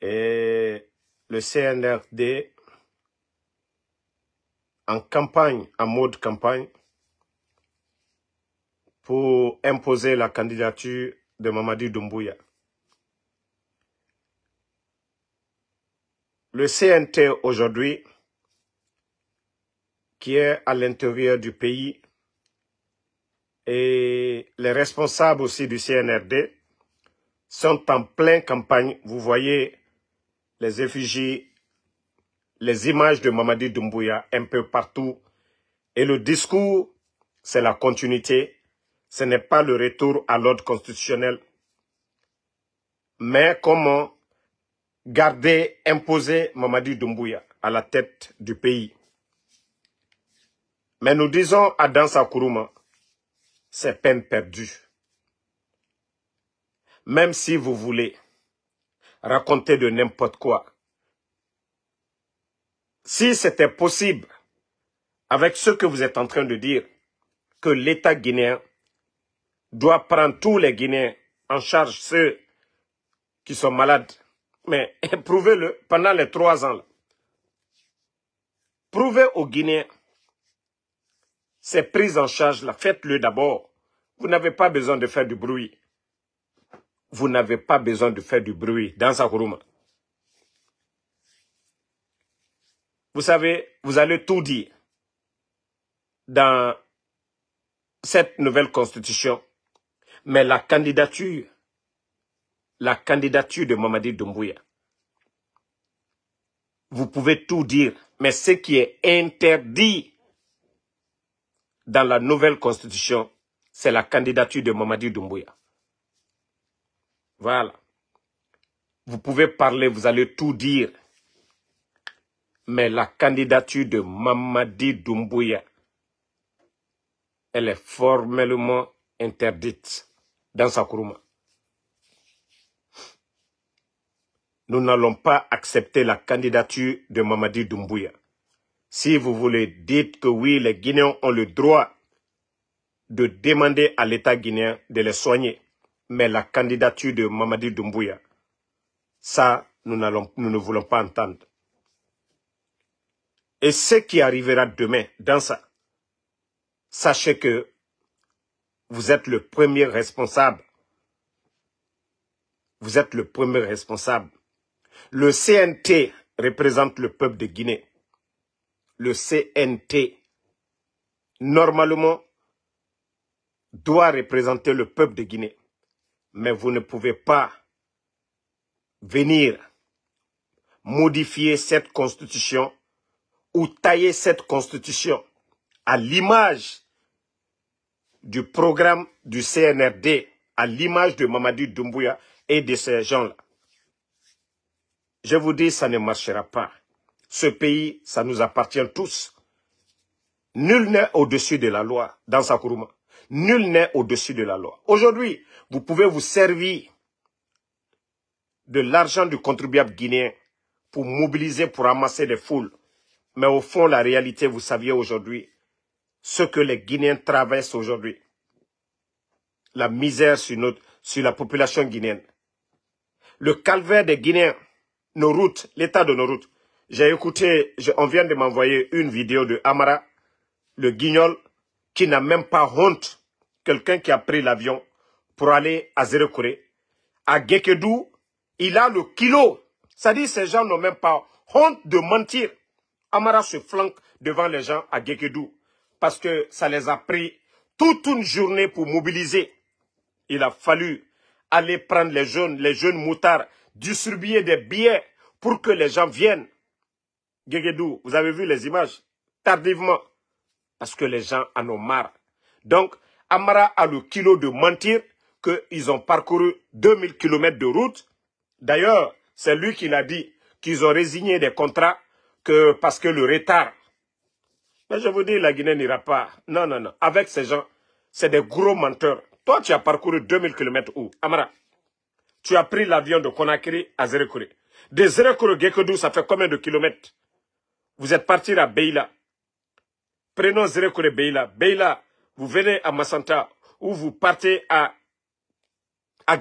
et le CNRD en campagne, en mode campagne, pour imposer la candidature de Mamadou Doumbouya. Le CNT aujourd'hui, qui est à l'intérieur du pays, et les responsables aussi du CNRD sont en pleine campagne. Vous voyez les effigies, les images de Mamadi Doumbouya un peu partout. Et le discours, c'est la continuité. Ce n'est pas le retour à l'ordre constitutionnel. Mais comment garder, imposer Mamadi Doumbouya à la tête du pays mais nous disons à Dan Kourouma, c'est peine perdue. Même si vous voulez, raconter de n'importe quoi. Si c'était possible, avec ce que vous êtes en train de dire, que l'État guinéen doit prendre tous les Guinéens en charge, ceux qui sont malades, mais prouvez-le pendant les trois ans. Prouvez aux Guinéens ces prises en charge-là. Faites-le d'abord. Vous n'avez pas besoin de faire du bruit vous n'avez pas besoin de faire du bruit dans Sakuruma. Vous savez, vous allez tout dire dans cette nouvelle constitution. Mais la candidature, la candidature de Mamadi Doumbouya, vous pouvez tout dire, mais ce qui est interdit dans la nouvelle constitution, c'est la candidature de Mamadi Doumbouya. Voilà. Vous pouvez parler, vous allez tout dire. Mais la candidature de Mamadi Doumbouya, elle est formellement interdite dans Sakuruma. Nous n'allons pas accepter la candidature de Mamadi Doumbouya. Si vous voulez, dites que oui, les Guinéens ont le droit de demander à l'État guinéen de les soigner mais la candidature de Mamadi Doumbouya, ça, nous, nous ne voulons pas entendre. Et ce qui arrivera demain dans ça, sachez que vous êtes le premier responsable. Vous êtes le premier responsable. Le CNT représente le peuple de Guinée. Le CNT, normalement, doit représenter le peuple de Guinée mais vous ne pouvez pas venir modifier cette constitution ou tailler cette constitution à l'image du programme du CNRD, à l'image de Mamadou Doumbouya et de ces gens-là. Je vous dis, ça ne marchera pas. Ce pays, ça nous appartient tous. Nul n'est au-dessus de la loi dans Sakuruma. Nul n'est au-dessus de la loi. Aujourd'hui, vous pouvez vous servir de l'argent du contribuable guinéen pour mobiliser, pour amasser des foules. Mais au fond, la réalité, vous saviez aujourd'hui, ce que les Guinéens traversent aujourd'hui, la misère sur, notre, sur la population guinéenne, le calvaire des Guinéens, nos routes, l'état de nos routes. J'ai écouté, on vient de m'envoyer une vidéo de Amara, le guignol, qui n'a même pas honte, quelqu'un qui a pris l'avion pour aller à Zérecouré, à Gekedou, il a le kilo. Ça dit, ces gens n'ont même pas honte de mentir. Amara se flanque devant les gens à Gekedou parce que ça les a pris toute une journée pour mobiliser. Il a fallu aller prendre les jeunes, les jeunes moutards, distribuer des billets pour que les gens viennent. Gekedou, vous avez vu les images tardivement parce que les gens en ont marre. Donc, Amara a le kilo de mentir qu'ils ont parcouru 2000 km de route. D'ailleurs, c'est lui qui l'a dit, qu'ils ont résigné des contrats que parce que le retard. Mais je vous dis, la Guinée n'ira pas. Non, non, non. Avec ces gens, c'est des gros menteurs. Toi, tu as parcouru 2000 km où Amara, tu as pris l'avion de Conakry à Zerekouré. De Zerekouré, Gekodou, ça fait combien de kilomètres Vous êtes parti à Beila. Prenons de Beila. Beila, vous venez à Massanta ou vous partez à, à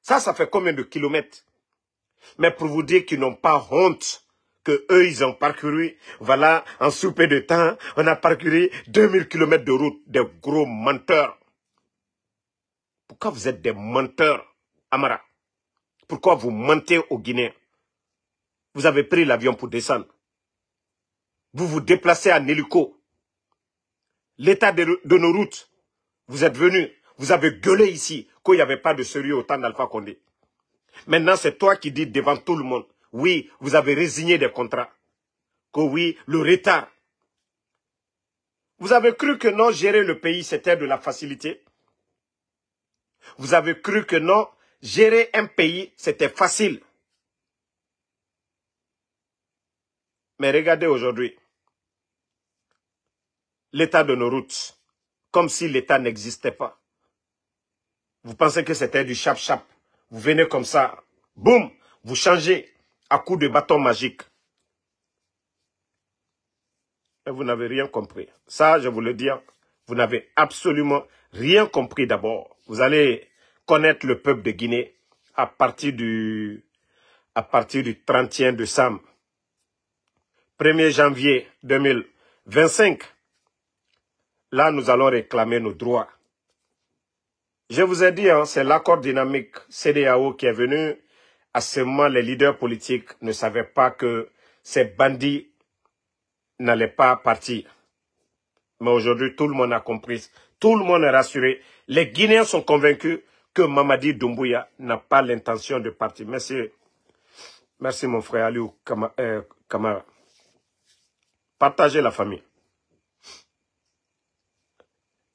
Ça, ça fait combien de kilomètres Mais pour vous dire qu'ils n'ont pas honte que eux, ils ont parcouru, voilà, en souper de temps, on a parcouru 2000 kilomètres de route, des gros menteurs. Pourquoi vous êtes des menteurs, Amara Pourquoi vous mentez au Guinéens Vous avez pris l'avion pour descendre. Vous vous déplacez à hélico l'état de, nos routes. Vous êtes venus, vous avez gueulé ici qu'il n'y avait pas de sérieux au temps d'Alpha Condé. Maintenant, c'est toi qui dis devant tout le monde, oui, vous avez résigné des contrats. Que oui, le retard. Vous avez cru que non, gérer le pays, c'était de la facilité. Vous avez cru que non, gérer un pays, c'était facile. Mais regardez aujourd'hui, l'état de nos routes, comme si l'état n'existait pas. Vous pensez que c'était du chap-chap. Vous venez comme ça, boum, vous changez à coup de bâton magique. Et vous n'avez rien compris. Ça, je vous le dis, hein, vous n'avez absolument rien compris d'abord. Vous allez connaître le peuple de Guinée à partir du, à partir du 31 décembre. 1er janvier 2025, Là, nous allons réclamer nos droits. Je vous ai dit, hein, c'est l'accord dynamique CDAO qui est venu. À ce moment, les leaders politiques ne savaient pas que ces bandits n'allaient pas partir. Mais aujourd'hui, tout le monde a compris. Tout le monde est rassuré. Les Guinéens sont convaincus que Mamadi Doumbouya n'a pas l'intention de partir. Merci. Merci, mon frère Aliou euh, Kamara. Partagez la famille.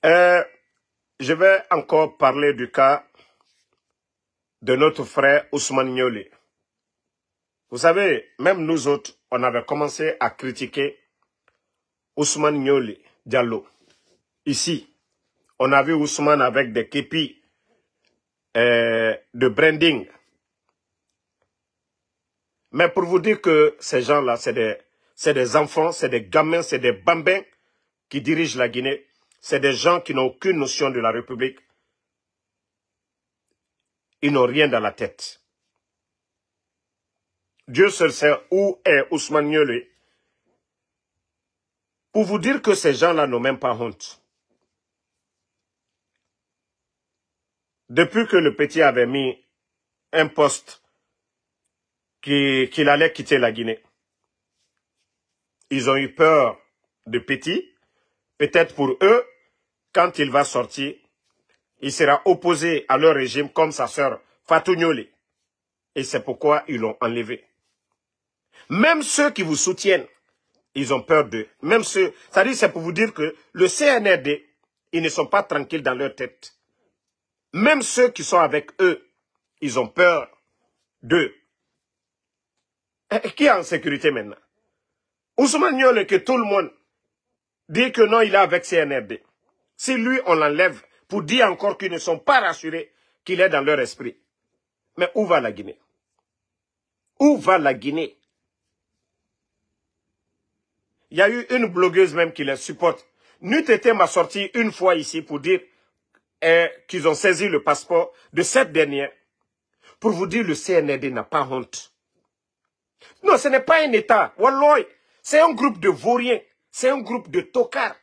Euh, je vais encore parler du cas de notre frère Ousmane Nioli. Vous savez, même nous autres, on avait commencé à critiquer Ousmane Nioli Diallo. Ici, on a vu Ousmane avec des képis euh, de branding. Mais pour vous dire que ces gens-là, c'est des, des enfants, c'est des gamins, c'est des bambins qui dirigent la Guinée c'est des gens qui n'ont aucune notion de la République. Ils n'ont rien dans la tête. Dieu seul sait où est Ousmane Pour vous dire que ces gens-là n'ont même pas honte. Depuis que le petit avait mis un poste qu'il allait quitter la Guinée, ils ont eu peur de petit. Peut-être pour eux, quand il va sortir, il sera opposé à leur régime comme sa sœur Fatou Et c'est pourquoi ils l'ont enlevé. Même ceux qui vous soutiennent, ils ont peur d'eux. Même ceux, ça c'est pour vous dire que le CNRD, ils ne sont pas tranquilles dans leur tête. Même ceux qui sont avec eux, ils ont peur d'eux. Eh, eh, qui est en sécurité maintenant Ousmane Nyole, que tout le monde dit que non, il est avec CNRD. Si lui, on l'enlève pour dire encore qu'ils ne sont pas rassurés qu'il est dans leur esprit. Mais où va la Guinée Où va la Guinée Il y a eu une blogueuse même qui les supporte. N'eût été ma sortie une fois ici pour dire eh, qu'ils ont saisi le passeport de cette dernière. Pour vous dire, le CND n'a pas honte. Non, ce n'est pas un État. c'est un groupe de vauriens. C'est un groupe de tocards.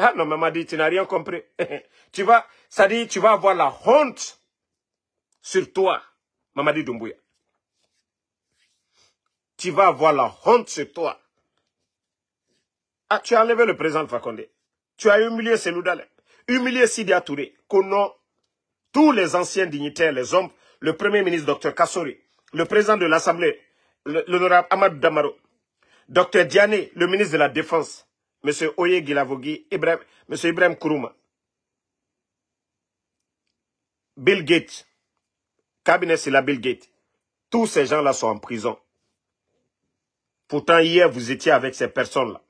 Ah non, maman dit, tu n'as rien compris. tu vas, ça dit, tu vas avoir la honte sur toi, maman dit Doumbouya. Tu vas avoir la honte sur toi. Ah, tu as enlevé le président Fakonde. Tu as humilié Seloudale, humilié Sidi Atouré, tous les anciens dignitaires, les hommes, le premier ministre Dr Kassori, le président de l'Assemblée, l'honorable Ahmad Damaro, Dr Diané, le ministre de la Défense, Monsieur Oye Gilavogi, M. Monsieur Ibrahim Kourouma, Bill Gates, cabinet c'est Bill Gates. Tous ces gens-là sont en prison. Pourtant, hier, vous étiez avec ces personnes-là.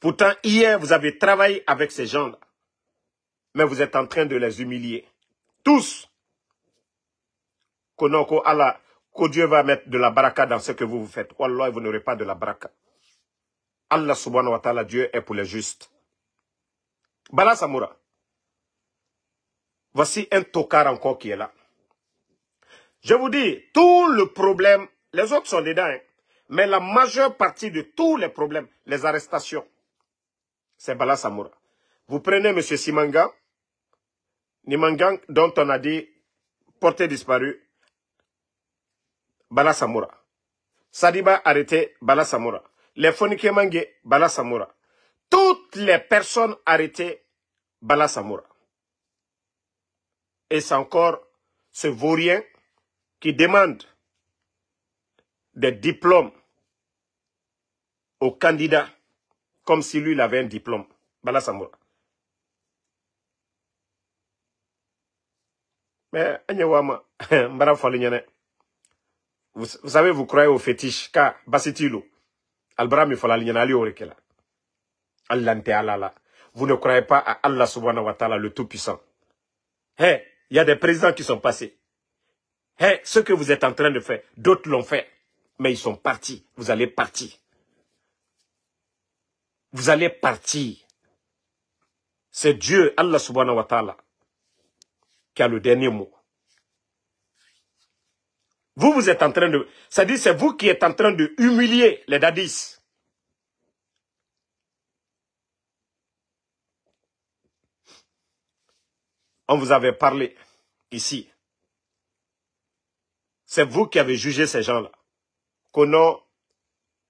Pourtant, hier, vous avez travaillé avec ces gens-là. Mais vous êtes en train de les humilier. Tous. Que Dieu va mettre de la baraka dans ce que vous vous faites. Wallah, vous n'aurez pas de la baraka. Allah subhanahu wa ta'ala, Dieu est pour les justes. Bala Samoura, voici un tocard encore qui est là. Je vous dis, tout le problème, les autres sont dedans, hein, mais la majeure partie de tous les problèmes, les arrestations, c'est Bala Samoura. Vous prenez M. Simanga, Nimangang, dont on a dit porté disparu, Bala Samoura. Sadiba arrêté Bala Samoura les Mange, Bala Samoura. Toutes les personnes arrêtées, Bala Samoura. Et c'est encore ce vaurien qui demande des diplômes aux candidats comme si lui il avait un diplôme. Bala Samoura. Mais Vous savez, vous croyez au fétiche, car Basitilo. Al-Brahmi, faut ali ɲɛna ali lante ala vous ne croyez pas à allah subhanahu wa taala le tout puissant hé il y a des présidents qui sont passés hé ce que vous êtes en train de faire d'autres l'ont fait mais ils sont partis vous allez partir vous allez partir c'est Dieu, Allah subhanahu wa ta'ala, qui a le dernier mot. Vous, vous êtes en train de... cest à c'est vous qui êtes en train de humilier les dadis. On vous avait parlé ici. C'est vous qui avez jugé ces gens-là. qu'on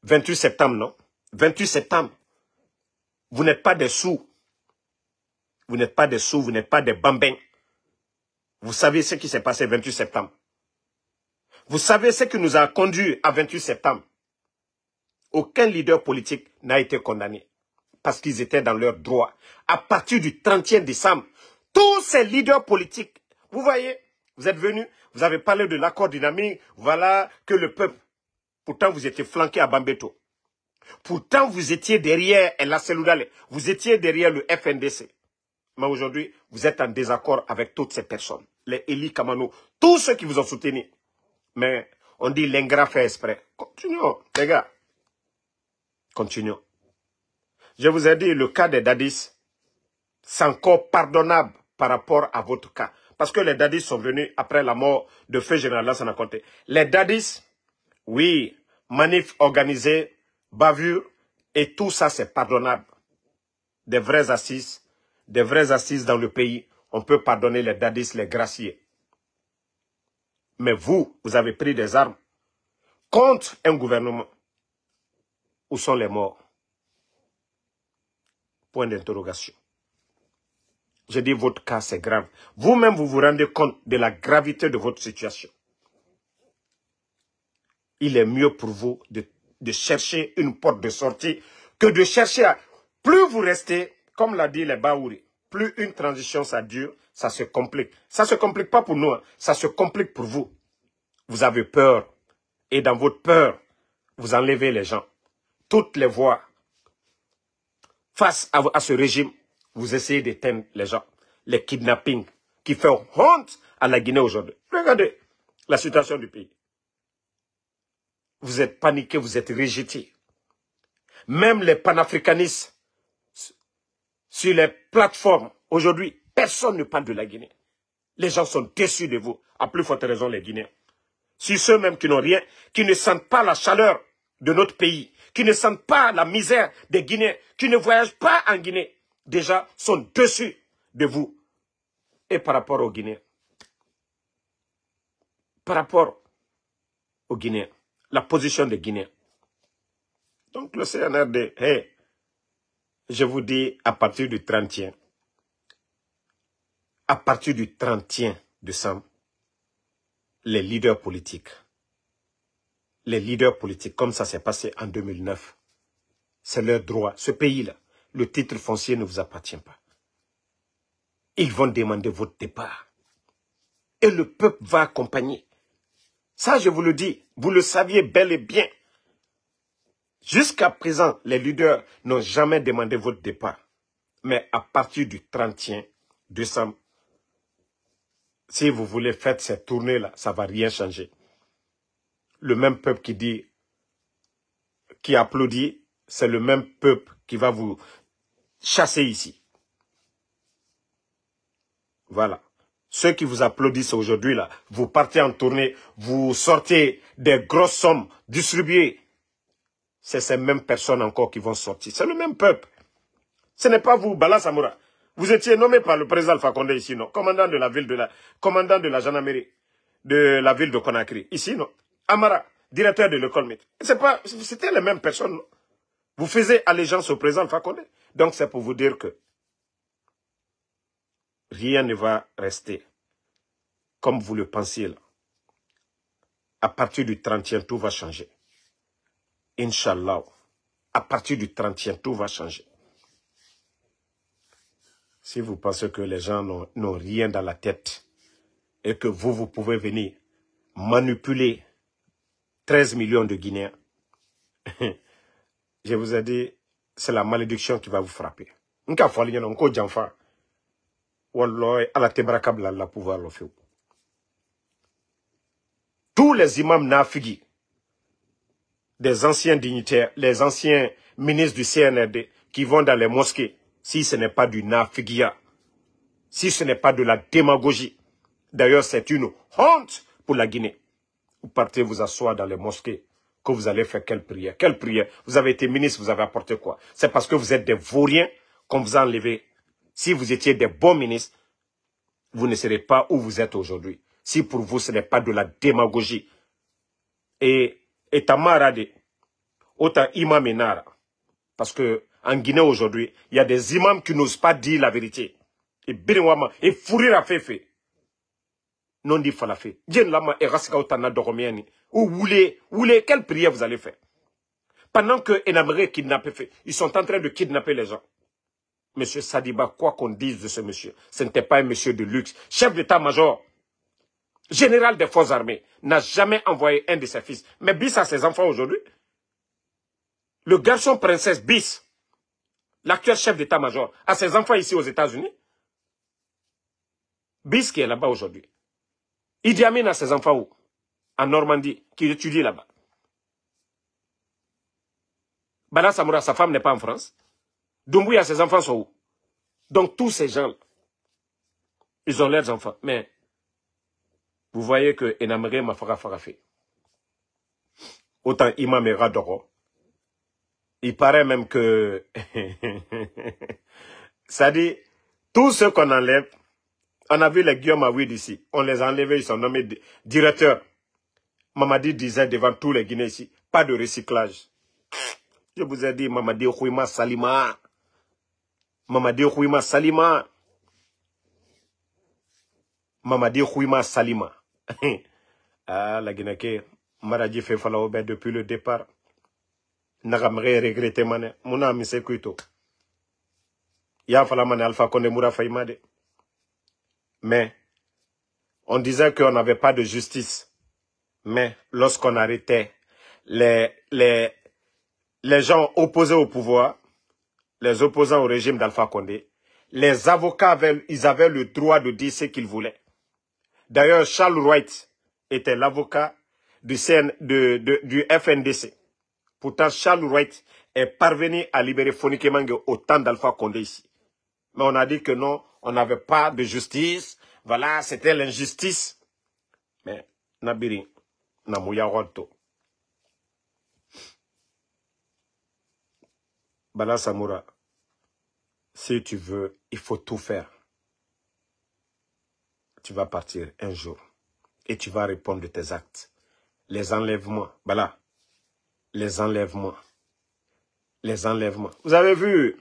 28 septembre, non 28 septembre, vous n'êtes pas des sous. Vous n'êtes pas des sous, vous n'êtes pas des bambins. Vous savez ce qui s'est passé 28 septembre. Vous savez ce qui nous a conduit à 28 septembre. Aucun leader politique n'a été condamné parce qu'ils étaient dans leur droit. À partir du 30 décembre, tous ces leaders politiques, vous voyez, vous êtes venus, vous avez parlé de l'accord dynamique, voilà que le peuple. Pourtant, vous étiez flanqué à Bambeto. Pourtant, vous étiez derrière El vous étiez derrière le FNDC. Mais aujourd'hui, vous êtes en désaccord avec toutes ces personnes, les Eli Kamano, tous ceux qui vous ont soutenu mais on dit l'ingrat fait exprès. Continuons, les gars. Continuons. Je vous ai dit, le cas des dadis, c'est encore pardonnable par rapport à votre cas. Parce que les dadis sont venus après la mort de feu général Lassana Conté. Les dadis, oui, manif organisé bavure, et tout ça, c'est pardonnable. Des vrais assises, des vrais assises dans le pays, on peut pardonner les dadis, les graciers. Mais vous, vous avez pris des armes contre un gouvernement. Où sont les morts Point d'interrogation. Je dis, votre cas, c'est grave. Vous-même, vous vous rendez compte de la gravité de votre situation. Il est mieux pour vous de, chercher une porte de sortie que de chercher à... Plus vous restez, comme l'a dit les Baouri, plus une transition, ça dure, ça se complique. Ça se complique pas pour nous, hein. ça se complique pour vous. Vous avez peur. Et dans votre peur, vous enlevez les gens. Toutes les voies. Face à, ce régime, vous essayez d'éteindre les gens. Les kidnappings qui font honte à la Guinée aujourd'hui. Regardez la situation du pays. Vous êtes paniqué, vous êtes rejeté. Même les panafricanistes sur les plateformes aujourd'hui Personne ne parle de la Guinée. Les gens sont déçus de vous. À plus forte raison, les Guinéens. Si ceux-mêmes qui n'ont rien, qui ne sentent pas la chaleur de notre pays, qui ne sentent pas la misère des Guinéens, qui ne voyagent pas en Guinée, déjà sont déçus de vous. Et par rapport aux Guinéens, par rapport aux Guinéens, la position des Guinéens. Donc le CNRD, je vous dis à partir du 31, à partir du 31 décembre, les leaders politiques, les leaders politiques, comme ça s'est passé en 2009, c'est leur droit. Ce pays-là, le titre foncier ne vous appartient pas. Ils vont demander votre départ. Et le peuple va accompagner. Ça, je vous le dis, vous le saviez bel et bien. Jusqu'à présent, les leaders n'ont jamais demandé votre départ. Mais à partir du 31 décembre, si vous voulez faire cette tournée-là, ça ne va rien changer. Le même peuple qui dit, qui applaudit, c'est le même peuple qui va vous chasser ici. Voilà. Ceux qui vous applaudissent aujourd'hui, là, vous partez en tournée, vous sortez des grosses sommes distribuées. C'est ces mêmes personnes encore qui vont sortir. C'est le même peuple. Ce n'est pas vous, Bala Samoura. Vous étiez nommé par le président Fakonde ici, non Commandant de la ville de la... Commandant de la gendarmerie de la ville de Conakry. Ici, non Amara, directeur de l'école C'est pas... C'était les mêmes personnes, non Vous faisiez allégeance au président Fakonde. Donc, c'est pour vous dire que rien ne va rester comme vous le pensiez là. À partir du 30e, tout va changer. Inch'Allah, à partir du 30e, tout va changer. Si vous pensez que les gens n'ont rien dans la tête et que vous, vous pouvez venir manipuler 13 millions de Guinéens, je vous ai dit, c'est la malédiction qui va vous frapper. Tous les imams nafigi, des anciens dignitaires, les anciens ministres du CNRD qui vont dans les mosquées, si ce n'est pas du nafigia, si ce n'est pas de la démagogie. D'ailleurs, c'est une honte pour la Guinée. Vous partez vous asseoir dans les mosquées, que vous allez faire quelle prière Quelle prière Vous avez été ministre, vous avez apporté quoi C'est parce que vous êtes des vauriens qu'on vous a enlevé. Si vous étiez des bons ministres, vous ne serez pas où vous êtes aujourd'hui. Si pour vous, ce n'est pas de la démagogie. Et, et Tamarade, autant Imamenara, parce que en Guinée aujourd'hui, il y a des imams qui n'osent pas dire la vérité. Et Birinwama, et fait fait Non dit Falafé. Dieu Lama et na Doromiani. Ou voulez, quelle prière vous allez faire Pendant que Enamere kidnappé fait. ils sont en train de kidnapper les gens. Monsieur Sadiba, quoi qu'on dise de ce monsieur, ce n'était pas un monsieur de luxe. Chef d'état-major, général des forces armées, n'a jamais envoyé un de ses fils. Mais bis à ses enfants aujourd'hui. Le garçon princesse bis, l'actuel chef d'état-major, a ses enfants ici aux États-Unis. Bis qui est là-bas aujourd'hui. Idi Amin a ses enfants où En Normandie, qui étudie là-bas. Bala Samoura, sa femme n'est pas en France. a ses enfants sont où Donc tous ces gens ils ont leurs enfants. Mais vous voyez que Enamere Mafara autant Imam et Radoro, il paraît même que... ça dit, tous ceux qu'on enlève, on a vu les Guillaume Awid ici, on les a enlevés, ils sont nommés directeurs. Mamadi disait devant tous les Guinéens ici, pas de recyclage. Je vous ai dit, Mamadi Khouima Salima. Mamadi Khouima Salima. Mamadi Khouima Salima. ah, la Guinée, Maradji fait depuis le départ mais on disait qu'on n'avait pas de justice mais lorsqu'on arrêtait les les les gens opposés au pouvoir les opposants au régime d'Alpha Condé les avocats avaient, ils avaient le droit de dire ce qu'ils voulaient d'ailleurs Charles Wright était l'avocat du, CN, du FNDC Pourtant, Charles Wright est parvenu à libérer Fonike Mange au temps d'Alpha Condé ici. Mais on a dit que non, on n'avait pas de justice. Voilà, c'était l'injustice. Mais Nabiri, Namouya Roto. Bala Samoura, si tu veux, il faut tout faire. Tu vas partir un jour et tu vas répondre de tes actes. Les enlèvements, voilà, les enlèvements. Les enlèvements. Vous avez vu,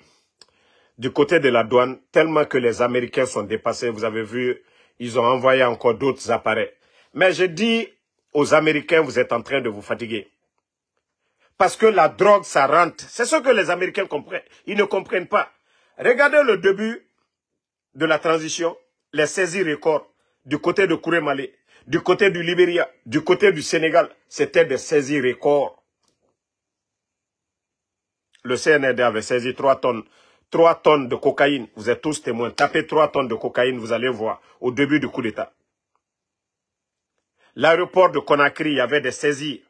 du côté de la douane, tellement que les Américains sont dépassés, vous avez vu, ils ont envoyé encore d'autres appareils. Mais je dis aux Américains, vous êtes en train de vous fatiguer. Parce que la drogue, ça rentre. C'est ce que les Américains comprennent. Ils ne comprennent pas. Regardez le début de la transition, les saisies records du côté de Kouré du côté du Libéria, du côté du Sénégal. C'était des saisies records le CNRD avait saisi 3 tonnes, 3 tonnes de cocaïne. Vous êtes tous témoins. Tapez 3 tonnes de cocaïne, vous allez voir, au début du coup d'État. L'aéroport de Conakry, il y avait des saisies.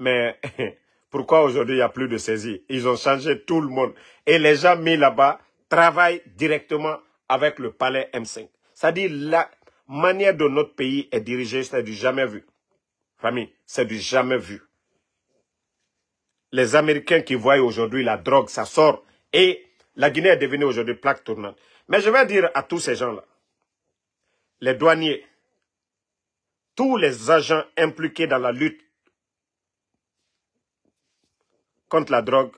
Mais pourquoi aujourd'hui, il n'y a plus de saisies Ils ont changé tout le monde. Et les gens mis là-bas travaillent directement avec le palais M5. C'est-à-dire, la manière dont notre pays est dirigé, c'est du jamais vu. Famille, c'est du jamais vu les Américains qui voient aujourd'hui la drogue, ça sort. Et la Guinée est devenue aujourd'hui plaque tournante. Mais je vais dire à tous ces gens-là, les douaniers, tous les agents impliqués dans la lutte contre la drogue,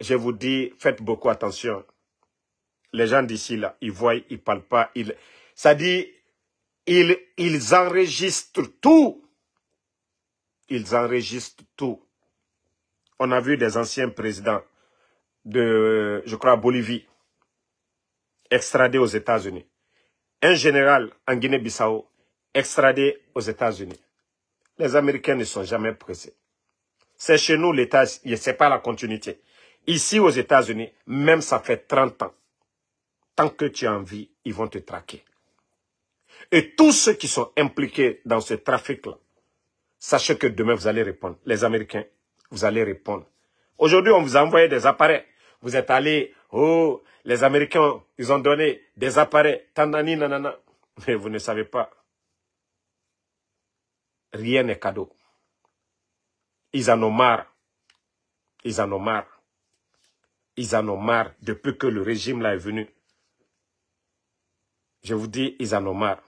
je vous dis, faites beaucoup attention. Les gens d'ici, là, ils voient, ils ne parlent pas. Ils... Ça dit, ils enregistrent tout. Ils enregistrent tout. On a vu des anciens présidents de, je crois, Bolivie, extradés aux États-Unis. Un général en Guinée-Bissau, extradé aux États-Unis. Les Américains ne sont jamais pressés. C'est chez nous l'État, ce n'est pas la continuité. Ici, aux États-Unis, même ça fait 30 ans. Tant que tu as envie, ils vont te traquer. Et tous ceux qui sont impliqués dans ce trafic-là, sachez que demain, vous allez répondre. Les Américains, vous allez répondre. Aujourd'hui, on vous a envoyé des appareils. Vous êtes allé, oh, les Américains, ils ont donné des appareils, tanani, nanana. Mais vous ne savez pas. Rien n'est cadeau. Ils en ont marre. Ils en ont marre. Ils en ont marre depuis que le régime là est venu. Je vous dis, ils en ont marre.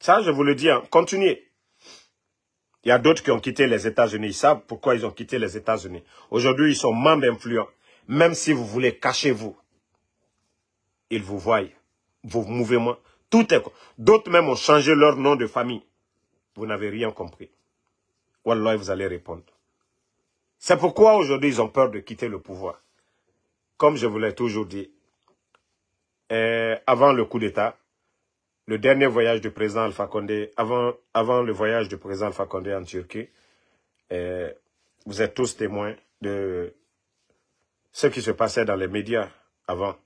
Ça, je vous le dis, hein. continuez. Il y a d'autres qui ont quitté les États-Unis. Ils savent pourquoi ils ont quitté les États-Unis. Aujourd'hui, ils sont membres influents. Même si vous voulez, cacher vous Ils vous voient. Vos mouvements. Tout est... D'autres même ont changé leur nom de famille. Vous n'avez rien compris. Wallah, vous allez répondre. C'est pourquoi aujourd'hui, ils ont peur de quitter le pouvoir. Comme je vous l'ai toujours dit, euh, avant le coup d'État, le dernier voyage du président Alpha Condé, avant, avant le voyage du président Alpha Condé en Turquie, eh, vous êtes tous témoins de ce qui se passait dans les médias avant.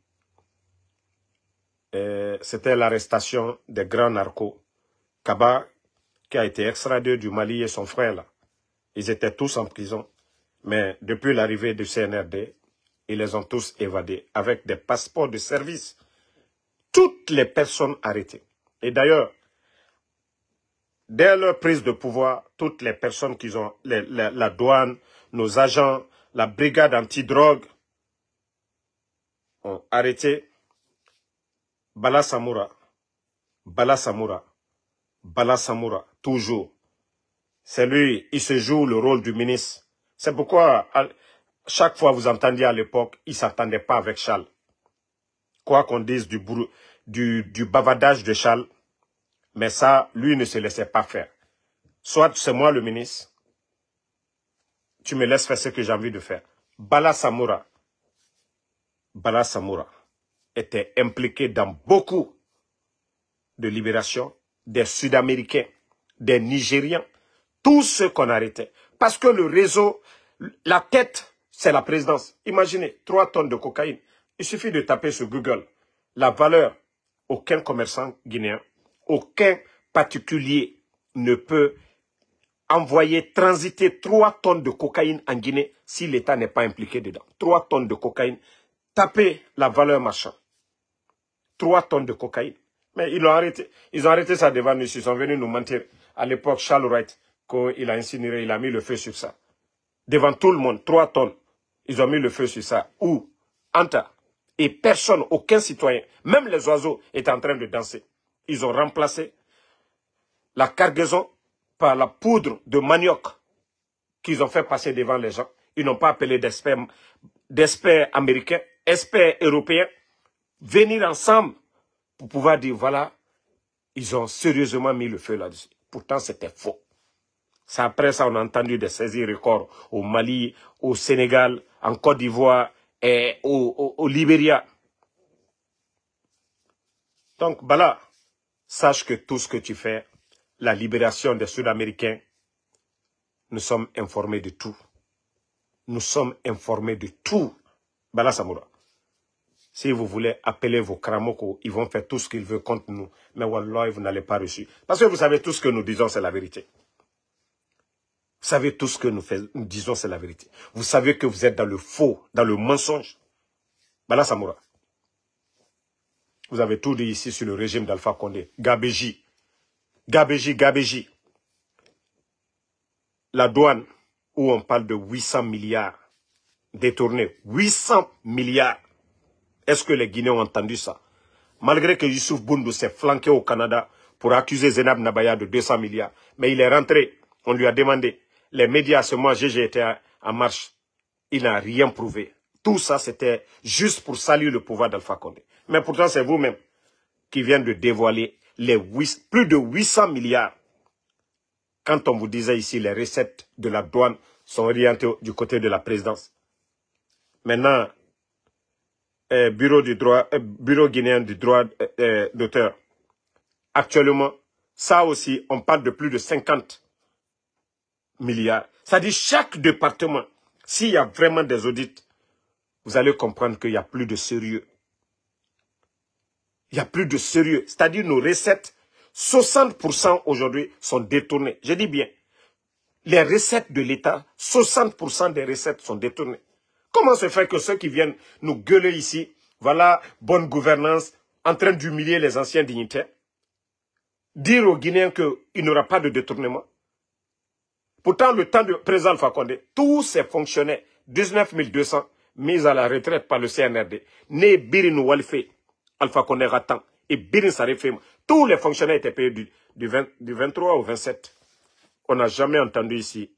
Eh, c'était l'arrestation des grands narcos. Kaba, qui a été extradé du Mali, et son frère, là. Ils étaient tous en prison. Mais depuis l'arrivée du CNRD, ils les ont tous évadés avec des passeports de service. Toutes les personnes arrêtées et d'ailleurs, dès leur prise de pouvoir, toutes les personnes qu'ils ont, la, douane, nos agents, la brigade anti-drogue, ont arrêté Bala Samoura, Bala Samoura, Bala Samoura, toujours. C'est lui, il se joue le rôle du ministre. C'est pourquoi, chaque fois vous entendiez à l'époque, il ne s'entendait pas avec Charles. Quoi qu'on dise du, du, du bavardage de Charles, mais ça, lui ne se laissait pas faire. Soit c'est moi le ministre, tu me laisses faire ce que j'ai envie de faire. Bala Samoura, Bala Samoura était impliqué dans beaucoup de libérations des Sud-Américains, des Nigériens, tous ceux qu'on arrêtait. Parce que le réseau, la tête, c'est la présidence. Imaginez, trois tonnes de cocaïne. Il suffit de taper sur Google la valeur. Aucun commerçant guinéen aucun particulier ne peut envoyer transiter 3 tonnes de cocaïne en Guinée si l'État n'est pas impliqué dedans. 3 tonnes de cocaïne. Tapez la valeur marchande. 3 tonnes de cocaïne. Mais ils ont arrêté. Ils ont arrêté ça devant nous. Ils sont venus nous mentir. À l'époque, Charles Wright, qu'il il a incinéré, il a mis le feu sur ça. Devant tout le monde, 3 tonnes. Ils ont mis le feu sur ça. Où Anta. Et personne, aucun citoyen, même les oiseaux, est en train de danser ils ont remplacé la cargaison par la poudre de manioc qu'ils ont fait passer devant les gens. Ils n'ont pas appelé d'experts américains, experts européens, venir ensemble pour pouvoir dire, voilà, ils ont sérieusement mis le feu là-dessus. Pourtant, c'était faux. après ça, on a entendu des saisies records au Mali, au Sénégal, en Côte d'Ivoire et au, au Libéria. Donc, voilà. Sache que tout ce que tu fais, la libération des Sud-Américains, nous sommes informés de tout. Nous sommes informés de tout. Bala Samoura. Si vous voulez appeler vos Kramoko, ils vont faire tout ce qu'ils veulent contre nous. Mais Wallah, vous n'allez pas reçu. Parce que vous savez, tout ce que nous disons, c'est la vérité. Vous savez, tout ce que nous, nous disons, c'est la vérité. Vous savez que vous êtes dans le faux, dans le mensonge. Bala Samoura. Vous avez tout dit ici sur le régime d'Alpha Condé. Gabéji. Gabéji, Gabéji. La douane, où on parle de 800 milliards détournés. 800 milliards. Est-ce que les Guinéens ont entendu ça Malgré que Youssouf Boundou s'est flanqué au Canada pour accuser Zenab Nabaya de 200 milliards. Mais il est rentré. On lui a demandé. Les médias, ce mois, GG était en marche. Il n'a rien prouvé. Tout ça, c'était juste pour saluer le pouvoir d'Alpha Condé. Mais pourtant, c'est vous-même qui vient de dévoiler les plus de 800 milliards. Quand on vous disait ici, les recettes de la douane sont orientées du côté de la présidence. Maintenant, euh, bureau, du droit, euh, bureau guinéen du droit euh, d'auteur, actuellement, ça aussi, on parle de plus de 50 milliards. C'est-à-dire chaque département, s'il y a vraiment des audits, vous allez comprendre qu'il y a plus de sérieux il n'y a plus de sérieux. C'est-à-dire nos recettes, 60% aujourd'hui sont détournées. Je dis bien, les recettes de l'État, 60% des recettes sont détournées. Comment se fait que ceux qui viennent nous gueuler ici, voilà, bonne gouvernance, en train d'humilier les anciens dignitaires, dire aux Guinéens qu'il n'y aura pas de détournement Pourtant, le temps de président Fakonde, tous ces fonctionnaires, 19 200, mis à la retraite par le CNRD, né Birin Walfé, Alpha Condé ratant et Birin Sarifem. Tous les fonctionnaires étaient payés du, 23 au 27. On n'a jamais entendu ici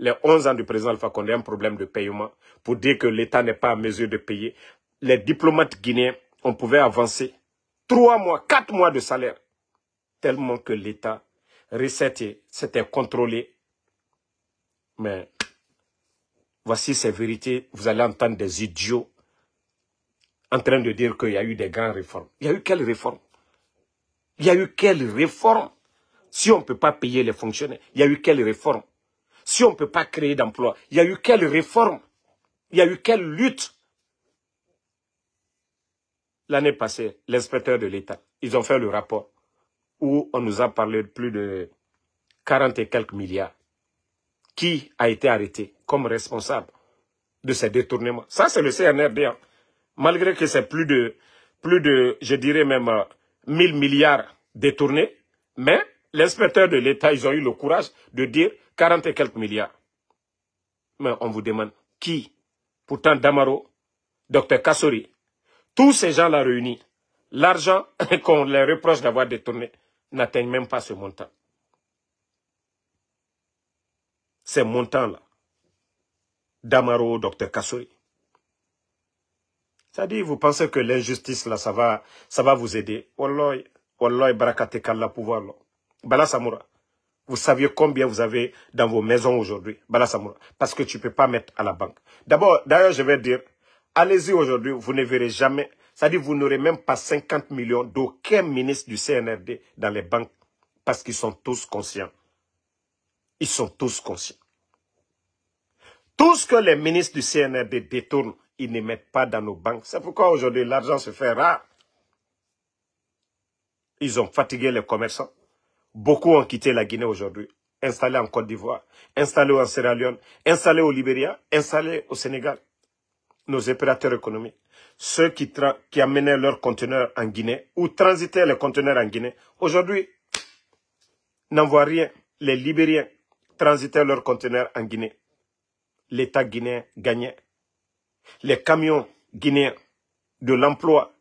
les 11 ans du président Alpha Condé, un problème de paiement pour dire que l'État n'est pas en mesure de payer. Les diplomates guinéens, on pouvait avancer 3 mois, 4 mois de salaire, tellement que l'État recette s'était contrôlé. Mais voici ces vérités, vous allez entendre des idiots en train de dire qu'il y a eu des grandes réformes. Il y a eu quelles réformes Il y a eu quelles réformes Si on ne peut pas payer les fonctionnaires, il y a eu quelles réformes Si on ne peut pas créer d'emplois, il y a eu quelles réformes Il y a eu quelle lutte L'année passée, l'inspecteur de l'État, ils ont fait le rapport où on nous a parlé de plus de 40 et quelques milliards. Qui a été arrêté comme responsable de ces détournements Ça, c'est le CNRD. Hein malgré que c'est plus de, plus de, je dirais même, 1000 euh, milliards détournés, mais l'inspecteur de l'État, ils ont eu le courage de dire 40 et quelques milliards. Mais on vous demande qui Pourtant, Damaro, Dr Kassori, tous ces gens-là réunis, l'argent qu'on leur reproche d'avoir détourné n'atteint même pas ce montant. Ces montants-là, Damaro, Dr Kassori, cest à vous pensez que l'injustice, là, ça va, ça va vous aider. pouvoir, Bala Samoura, vous saviez combien vous avez dans vos maisons aujourd'hui, Bala Samoura, parce que tu ne peux pas mettre à la banque. D'abord, d'ailleurs, je vais dire, allez-y aujourd'hui, vous ne verrez jamais, c'est-à-dire, vous n'aurez même pas 50 millions d'aucun ministre du CNRD dans les banques, parce qu'ils sont tous conscients. Ils sont tous conscients. Tout ce que les ministres du CNRD détournent, ils ne mettent pas dans nos banques. C'est pourquoi aujourd'hui, l'argent se fait rare. Ils ont fatigué les commerçants. Beaucoup ont quitté la Guinée aujourd'hui, installés en Côte d'Ivoire, installés en Sierra Leone, installés au Libéria, installés au Sénégal. Nos opérateurs économiques, ceux qui, amenaient leurs conteneurs en Guinée ou transitaient les conteneurs en Guinée, aujourd'hui n'envoient rien. Les Libériens transitaient leurs conteneurs en Guinée. L'État guinéen gagnait les camions guinéens de l'emploi.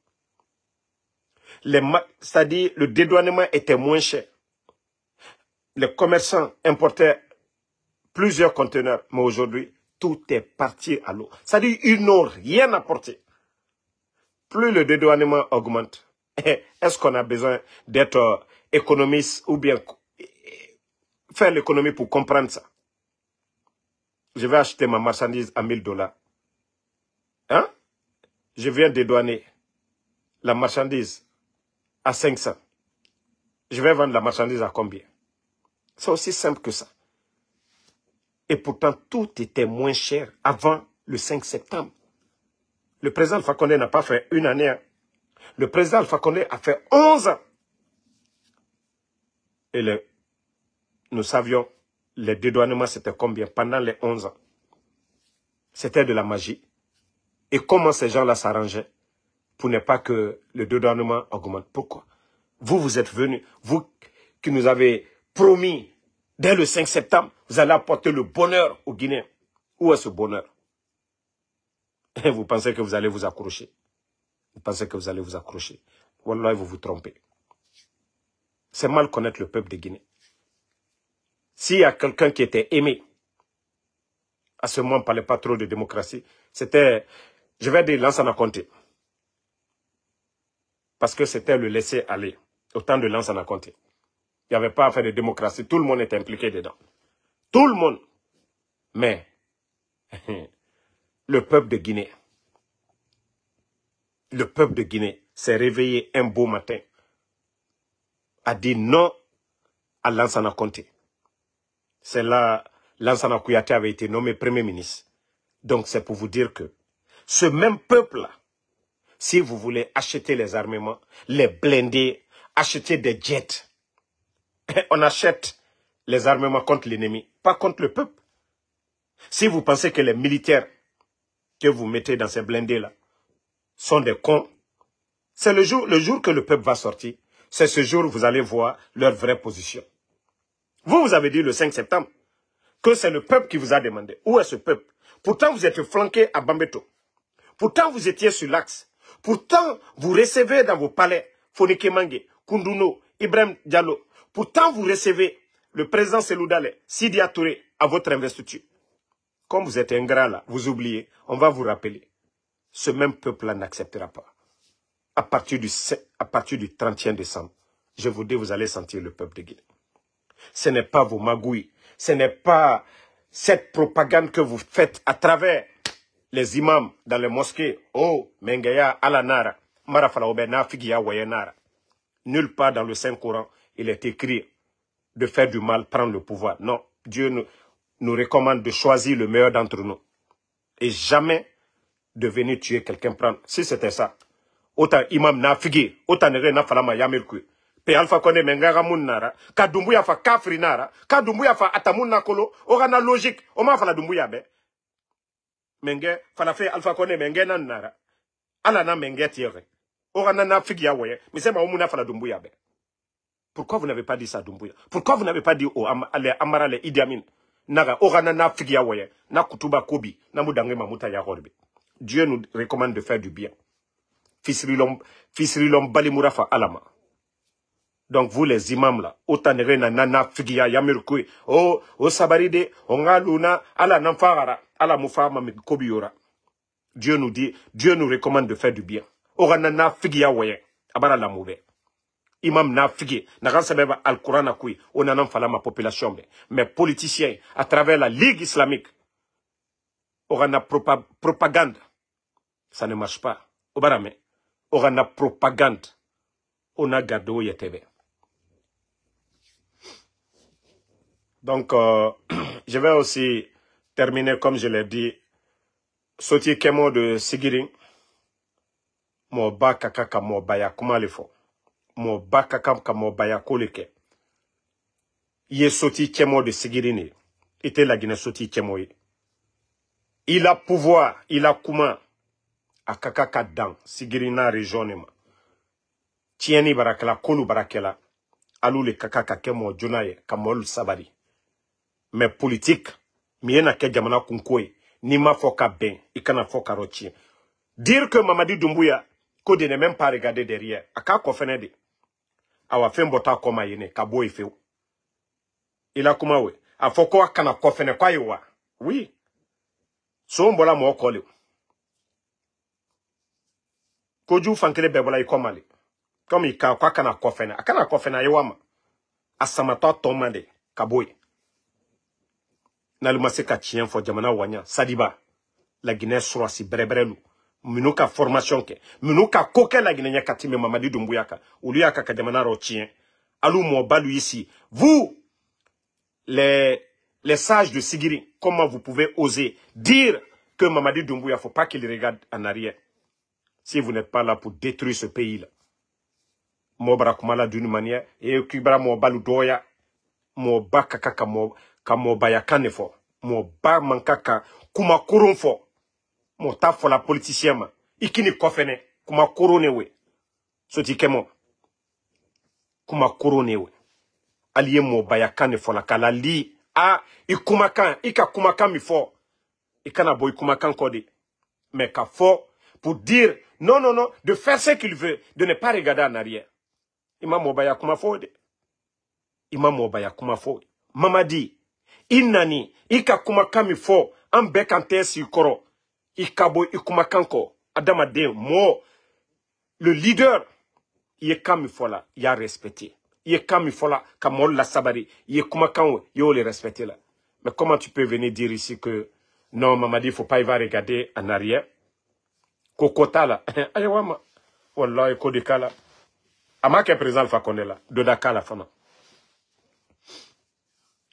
C'est-à-dire le dédouanement était moins cher. Les commerçants importaient plusieurs conteneurs, mais aujourd'hui, tout est parti à l'eau. C'est-à-dire ils n'ont rien apporté. Plus le dédouanement augmente, est-ce qu'on a besoin d'être euh, économiste ou bien faire l'économie pour comprendre ça Je vais acheter ma marchandise à 1000 dollars Hein? Je viens dédouaner la marchandise à 500. Je vais vendre la marchandise à combien C'est aussi simple que ça. Et pourtant, tout était moins cher avant le 5 septembre. Le président Alpha n'a pas fait une année. Hein. Le président Alpha a fait 11 ans. Et nous savions, les dédouanements, c'était combien pendant les 11 ans C'était de la magie. Et comment ces gens-là s'arrangeaient pour ne pas que le dédouanement augmente Pourquoi Vous, vous êtes venus, vous qui nous avez promis dès le 5 septembre, vous allez apporter le bonheur aux Guinéens. Où est ce bonheur Et Vous pensez que vous allez vous accrocher. Vous pensez que vous allez vous accrocher. Wallah, vous vous trompez. C'est mal connaître le peuple de Guinée. S'il y a quelqu'un qui était aimé, à ce moment, on ne parlait pas trop de démocratie. C'était je vais dire Lansana Conté. Parce que c'était le laisser aller. autant de Lansana Conté. Il n'y avait pas à faire de démocratie. Tout le monde était impliqué dedans. Tout le monde. Mais le peuple de Guinée, le peuple de Guinée s'est réveillé un beau matin, a dit non à Lansana Conté. C'est là, Lansana Kouyaté avait été nommé Premier ministre. Donc c'est pour vous dire que ce même peuple-là, si vous voulez acheter les armements, les blindés, acheter des jets, on achète les armements contre l'ennemi, pas contre le peuple. Si vous pensez que les militaires que vous mettez dans ces blindés-là sont des cons, c'est le jour, le jour que le peuple va sortir, c'est ce jour où vous allez voir leur vraie position. Vous, vous avez dit le 5 septembre que c'est le peuple qui vous a demandé. Où est ce peuple Pourtant, vous êtes flanqué à Bambeto. Pourtant, vous étiez sur l'axe. Pourtant, vous recevez dans vos palais Fonike Mange, Kunduno, Ibrahim Diallo. Pourtant, vous recevez le président Seloudale, Sidi Atouré, à votre investiture. Comme vous êtes ingrat là, vous oubliez, on va vous rappeler. Ce même peuple-là n'acceptera pas. À partir, du, à partir du 31 décembre, je vous dis, vous allez sentir le peuple de Guinée. Ce n'est pas vos magouilles, ce n'est pas cette propagande que vous faites à travers les imams dans les mosquées, oh, Mengeya Alanara, Marafalaobena Figia nara. » Nulle part dans le Saint-Coran, il est écrit de faire du mal, prendre le pouvoir. Non, Dieu nous, recommande de choisir le meilleur d'entre nous. Et jamais de venir tuer quelqu'un, prendre. Si c'était ça, autant imam na figi, autant nere na falama yamirkui. Pe alfa kone mengara mounara, kadumbuya fa kafrinara, kadumbuya fa nakolo kolo, orana logique, oma fala dumbuya menge alpha kone menge na nara ala na menge tiere na pourquoi vous n'avez pas dit ça dumbuya pourquoi vous n'avez pas dit o am, ale amara le idiamin? naga ora na figia na kutuba kobi na mudange mamuta ya Dieu nous recommande de faire du bien fisirilom fisirilom bali alama donc vous les imams là nana na nana ya yamirkui o oh, o oh sabaride luna ala namfagara Dieu nous dit, Dieu nous recommande de faire du bien. Oranana na figiya abara la mouve. Imam na figi, naga sebeba al Qur'an kui, onanan fala ma population be. Mais politiciens, à travers la Ligue islamique, orana propagande. Ça ne marche pas. Obarame, orana propagande. On a gardé au TV. Donc, euh, je vais aussi Terminé comme je l'ai dit, Soti Kemo de Sigiri, mo bakaka kaka ka mo baya kuma le fo, mo baka ka mo baya koleke. Ye Soti Kemo de Sigiri ne, la Guinée Soti Kemo e. Il a pouvoir, il a kuma, a kaka dan, Sigirina regionema. Tieni barakela, kolu barakela, alou le kaka kemo Junaye. Kamol sabari. Mais politique, miena na jamana kunkoi n'i m'a foka ka bɛn i kana fɔ dire que mamadi Dumbuya, ko de ne même pas regarder derrière aka de awa fembota bɔt'a ma ka e kana kɔ oui son bɔla mɔgɔ kɔ le kojugu fan ka kwa kana kofene. Akana a kana kɔ fɛnɛ a n'ale ma se jamana wanya. sadiba guinée surasi si minnu formation ke. Minuka koke la guinée la mamadi ka jamana ici vous les les sages de sigiri comment vous pouvez oser dire que mamadi dunbuya faut pas qu'il regarde en arrière si vous n'êtes pas là pour détruire ce pays là mɔbara kumala d'une manière et kibara balu doya, mɔba ka mɔbayakan de fɔ mɔba man kaka kuma koron fɔ tafola t'a fɔla ma i kini kuma koron ne we kuma kurune we kala li a ikuma kumakan ikaka kuma kan mi i kana pour dire non non non de faire ce qu'il veut de ne pas regarder en arrière imam ma kuma fɔ de Mama ma mamadi inani Ika i ka kumakan min fɔ an ikumakanko, adama de le leader i ye il y'a respecté i ye kamolla sabari, la sabari, le respecté la mais comment tu peux venir dire ici que non mamadi faut pas y va regarder en arrière Kokota t'a la ma Wallah kodikala de k'a président alpha kɔnɛ la dɔ fana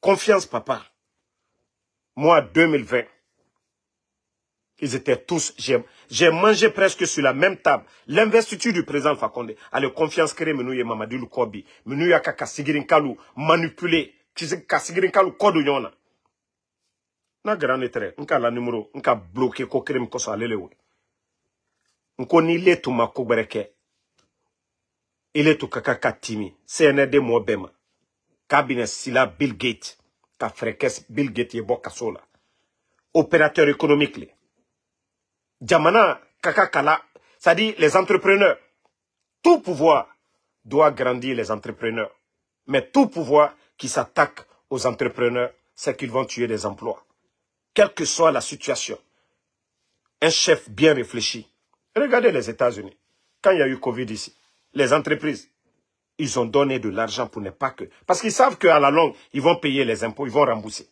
Confiance, papa. Moi, 2020, ils étaient tous... J'ai mangé presque sur la même table. L'investiture du président Fakonde. Allez, confiance créée, a Mamadou Lukobi. Menouye Kaka Sigirinkalu, manipulé. Kaka Sigirinkalu, Kodo yon Na grand etre, nka la numéro, nka bloqué ko krem ko sa lelewe. Nko ni le tuma ko Il Ile tout kaka katimi. des moi bema. Cabinet Silla bill Gates, ta fréquesse bill Gates yebo opérateur économique jamana kaka kala les entrepreneurs tout pouvoir doit grandir les entrepreneurs mais tout pouvoir qui s'attaque aux entrepreneurs c'est qu'ils vont tuer des emplois quelle que soit la situation un chef bien réfléchi regardez les États-Unis quand il y a eu Covid ici les entreprises ils ont donné de l'argent pour ne pas que... Parce qu'ils savent qu'à la longue, ils vont payer les impôts, ils vont rembourser.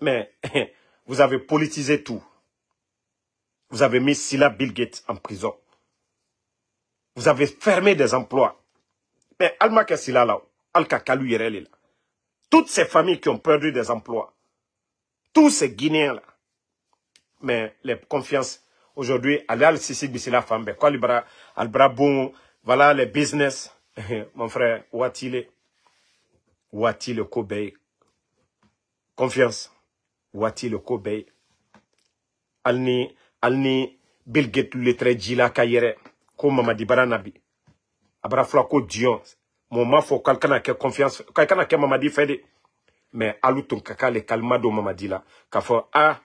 Mais vous avez politisé tout. Vous avez mis Silla Bill Gates en prison. Vous avez fermé des emplois. Mais Alma Silla là, al là. Toutes ces familles qui ont perdu des emplois. Tous ces Guinéens là. Mais les confiances, aujourd'hui, al sisi Bissila Fambe, voilà les business. mon frère, Watile, Watile Kobei, confiance, Watile Kobei, Alni, Alni, Bill Gates trait jila kayere, comme mamadi baranabi, abara dion, mon ma quelqu'un a confiance, a maman mamadi fede, mais alutun kaka le kalmado mamadi la, ka fo a, ah,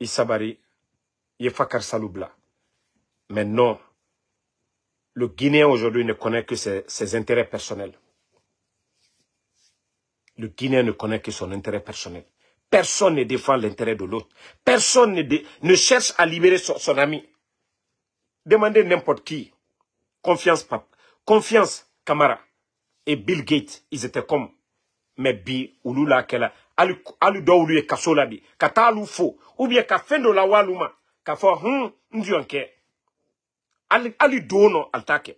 isabari, Yefakar fakar salubla, mais non, le Guinéen aujourd'hui ne connaît que ses, intérêts personnels. Le Guinéen ne connaît que son intérêt personnel. Personne ne défend l'intérêt de l'autre. Personne ne, cherche à libérer son, ami. Demandez n'importe qui. Confiance, pape. Confiance, Camara. Et Bill Gates, ils étaient comme. Mais bi, ulula, kela. Alu do lui Kata lu Ou bien ka de la waluma. Ka fo, hmm, ali altake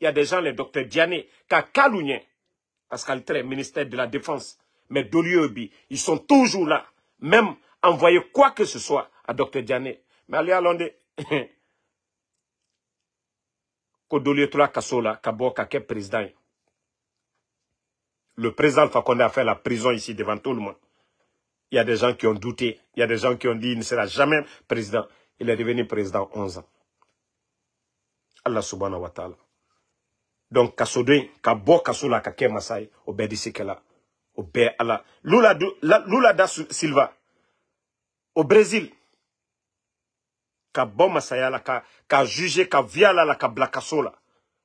il y a des gens les docteur Diane qui parce ministère de la défense mais Doliobi, ils sont toujours là même envoyer quoi que ce soit à docteur Diane mais allez, à y président le président Fakonde a fait la prison ici devant tout le monde il y a des gens qui ont douté il y a des gens qui ont dit il ne sera jamais président il est devenu président 11 ans Allah subhanahu wa ta'ala donc kasoden ka bɔ kaso la ka kɛ masai, ye lula, lula da silva au brésil ka Masai masaya la ka, ka juge ka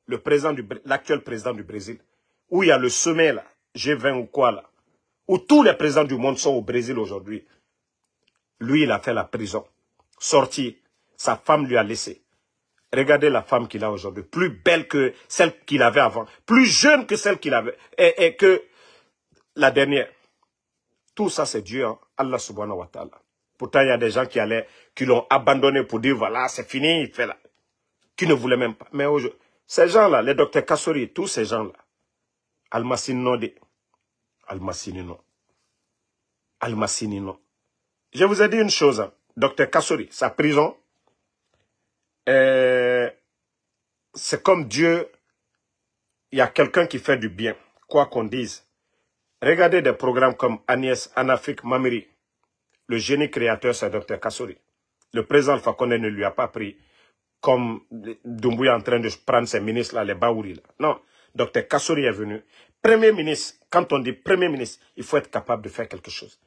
la président l'actuel président du brésil où il y a le sommet là G20 ou quoi là où tous les présidents du monde sont au brésil aujourd'hui lui il a fait la prison sorti sa femme lui a laissé Regardez la femme qu'il a aujourd'hui, plus belle que celle qu'il avait avant, plus jeune que celle qu'il avait, et, que la dernière. Tout ça, c'est Dieu, hein. Allah subhanahu wa ta'ala. Pourtant, il y a des gens qui allaient, qui l'ont abandonné pour dire, voilà, c'est fini, il fait là. Qui ne voulait même pas. Mais ces gens-là, les docteurs Kassori, tous ces gens-là, non, non. non. Je vous ai dit une chose, hein. docteur Kassori, sa prison, euh, c'est comme Dieu, il y a quelqu'un qui fait du bien, quoi qu'on dise. Regardez des programmes comme Agnès, Anafik, Mamiri. Le génie créateur, c'est Dr Kassouri Le président Fakone ne lui a pas pris comme Doumbouya en train de prendre ses ministres, là, les Baouri. Là. Non, Dr Kassouri est venu. Premier ministre, quand on dit premier ministre, il faut être capable de faire quelque chose.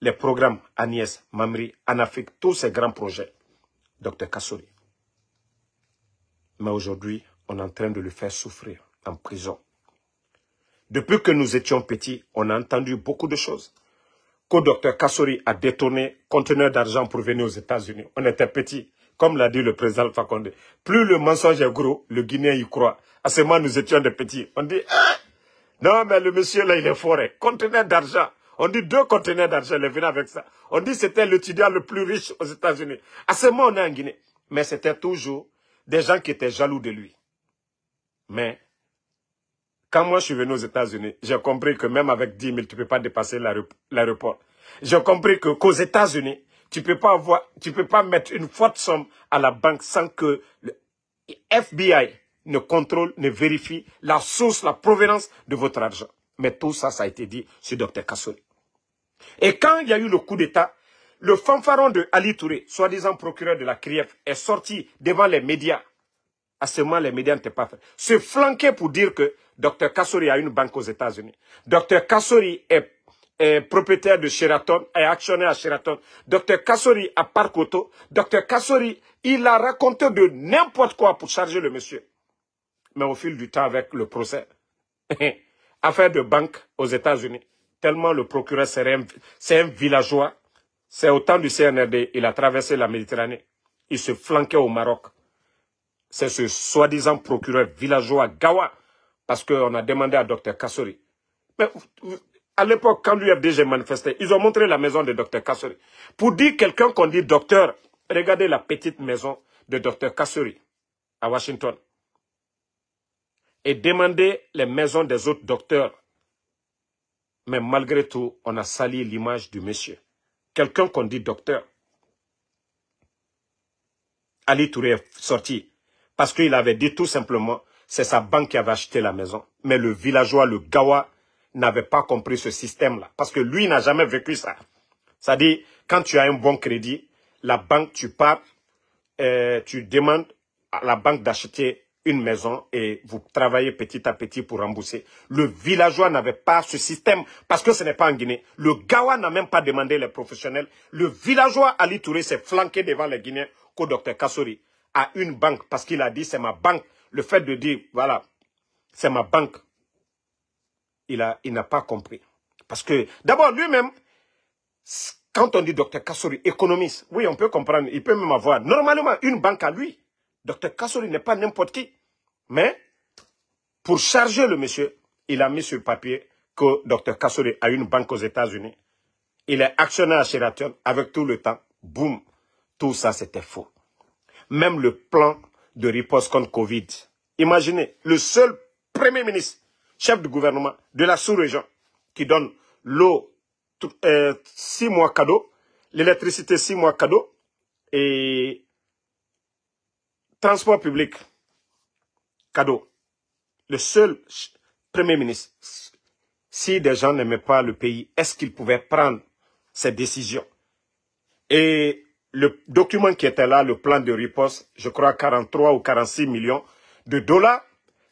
Les programmes Agnès, Mamri, Anafik, tous ces grands projets. Dr Kassouri mais aujourd'hui, on est en train de le faire souffrir en prison. Depuis que nous étions petits, on a entendu beaucoup de choses. Que docteur Kassori a détourné conteneur d'argent pour venir aux États-Unis. On était petits, comme l'a dit le président Fakonde. Plus le mensonge est gros, le Guinéen y croit. À ce moment, nous étions des petits. On dit, hein? non, mais le monsieur là, il est forêt. Conteneur d'argent. On dit deux conteneurs d'argent, il est venu avec ça. On dit c'était l'étudiant le plus riche aux États-Unis. À ce moment, on est en Guinée. Mais c'était toujours des gens qui étaient jaloux de lui. Mais quand moi je suis venu aux États-Unis, j'ai compris que même avec 10 000, tu ne peux pas dépasser l'aéroport. J'ai compris que qu'aux États-Unis, tu ne peux, pas avoir, tu peux pas mettre une forte somme à la banque sans que le FBI ne contrôle, ne vérifie la source, la provenance de votre argent. Mais tout ça, ça a été dit sur Dr Kassouli. Et quand il y a eu le coup d'État, le fanfaron de Ali Touré, soi-disant procureur de la CRIEF, est sorti devant les médias. À ah, ce moment, les médias n'étaient pas faits. Se flanquer pour dire que Dr Kassori a une banque aux États-Unis. Dr Kassori est, propriétaire de Sheraton, est actionnaire à Sheraton. Dr Kassori a Parc Auto. Dr Kassori, il a raconté de n'importe quoi pour charger le monsieur. Mais au fil du temps, avec le procès, affaire de banque aux États-Unis, tellement le procureur, c'est un villageois c'est au temps du CNRD, il a traversé la Méditerranée. Il se flanquait au Maroc. C'est ce soi-disant procureur villageois Gawa, parce qu'on a demandé à Dr Kassori. Mais à l'époque, quand l'UFDG manifestait, ils ont montré la maison de Dr Kassori. Pour dire quelqu'un qu'on dit docteur, regardez la petite maison de Dr Kassori à Washington. Et demandez les maisons des autres docteurs. Mais malgré tout, on a sali l'image du monsieur quelqu'un qu'on dit docteur. Ali Touré est sorti parce qu'il avait dit tout simplement, c'est sa banque qui avait acheté la maison. Mais le villageois, le Gawa, n'avait pas compris ce système-là. Parce que lui n'a jamais vécu ça. C'est-à-dire, quand tu as un bon crédit, la banque, tu pars, euh, tu demandes à la banque d'acheter une maison et vous travaillez petit à petit pour rembourser. Le villageois n'avait pas ce système parce que ce n'est pas en Guinée. Le Gawa n'a même pas demandé les professionnels. Le villageois Ali Touré s'est flanqué devant les Guinéens qu'au docteur Kassori à une banque parce qu'il a dit c'est ma banque. Le fait de dire voilà, c'est ma banque, il n'a pas compris. Parce que d'abord lui-même, quand on dit docteur Kassori, économiste, oui on peut comprendre, il peut même avoir normalement une banque à lui. Docteur Kassouri n'est pas n'importe qui. Mais pour charger le monsieur, il a mis sur papier que Docteur Kassori a une banque aux États-Unis. Il est actionnaire à Sheraton avec tout le temps. Boum, tout ça c'était faux. Même le plan de riposte contre Covid. Imaginez, le seul premier ministre, chef de gouvernement de la sous-région qui donne l'eau euh, six mois cadeau, l'électricité six mois cadeau et Transport public, cadeau. Le seul Premier ministre, si des gens n'aimaient pas le pays, est-ce qu'ils pouvaient prendre cette décision Et le document qui était là, le plan de riposte, je crois 43 ou 46 millions de dollars,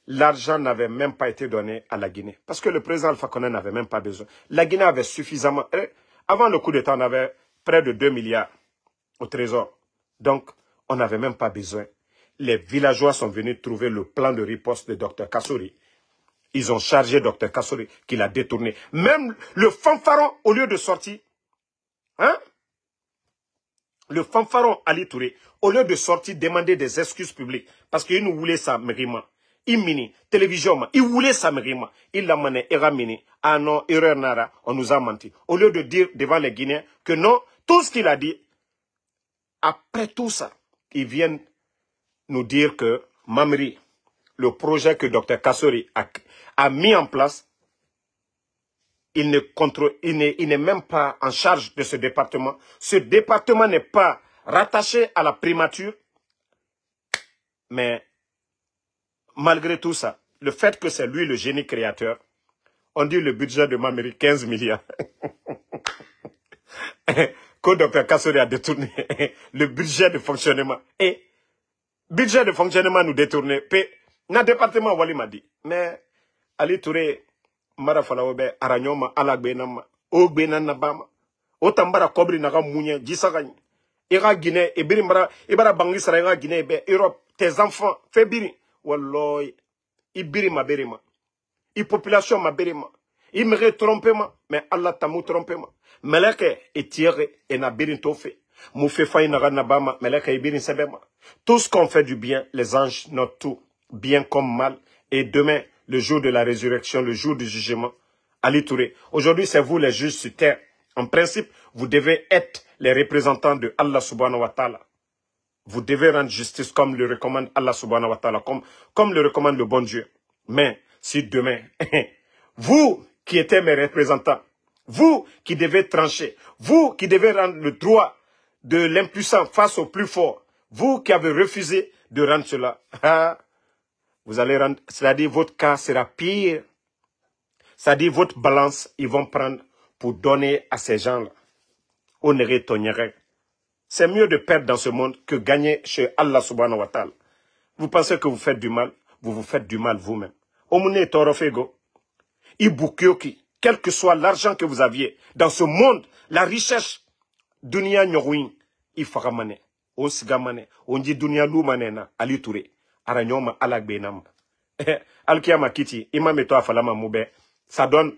l'argent n'avait même pas été donné à la Guinée. Parce que le président Alpha Condé n'avait même pas besoin. La Guinée avait suffisamment... Euh, avant le coup d'État, on avait près de 2 milliards au trésor. Donc, on n'avait même pas besoin les villageois sont venus trouver le plan de riposte de Dr Kassouri. Ils ont chargé Dr Kassouri, qu'il a détourné. Même le fanfaron, au lieu de sortir, hein, le fanfaron Ali Touré, au lieu de sortir demander des excuses publiques, parce qu'il nous voulait ça, Il télévision, il voulait ça, Mérima. Il l'a mené, il a mené. Ah non, on nous a menti. Au lieu de dire devant les Guinéens que non, tout ce qu'il a dit, après tout ça, ils viennent nous dire que Mamri, le projet que Dr Kassori a, mis en place, il n'est il même pas en charge de ce département. Ce département n'est pas rattaché à la primature. Mais malgré tout ça, le fait que c'est lui le génie créateur, on dit le budget de Mamri, 15 milliards. que Dr Kassori a détourné le budget de fonctionnement. Et budget de fonctionnement nous détourner pe na département wali ma dit mais ali touré mara fana aranyoma araño ma ala gbena o tambara kobri na Ira guinée e biri mara e guinée ben, europe tes enfants fébiri biri wallahi ma berima. i population ma berima. il i ma mais Allah tamu trompe ma meleke et tire e na biri fe na bama meleke e birin tout ce qu'on fait du bien, les anges notent tout, bien comme mal. Et demain, le jour de la résurrection, le jour du jugement, Ali Touré, aujourd'hui c'est vous les juges sur terre. En principe, vous devez être les représentants de Allah subhanahu wa ta'ala. Vous devez rendre justice comme le recommande Allah subhanahu wa ta'ala, comme, le recommande le bon Dieu. Mais si demain, vous qui étiez mes représentants, vous qui devez trancher, vous qui devez rendre le droit de l'impuissant face au plus fort, vous qui avez refusé de rendre cela, hein, vous allez rendre, c'est-à-dire votre cas sera pire. C'est-à-dire votre balance, ils vont prendre pour donner à ces gens-là. ne Tonyerek. C'est mieux de perdre dans ce monde que gagner chez Allah subhanahu wa ta'ala. Vous pensez que vous faites du mal, vous vous faites du mal vous-même. Omune Torofego, Ibukyoki, quel que soit l'argent que vous aviez dans ce monde, la richesse, Dunia faut Ifaramane on dit on lumane na lumanena touré ara nyoma ala benam eh, alkiama kiti imam eto afalama moube ça donne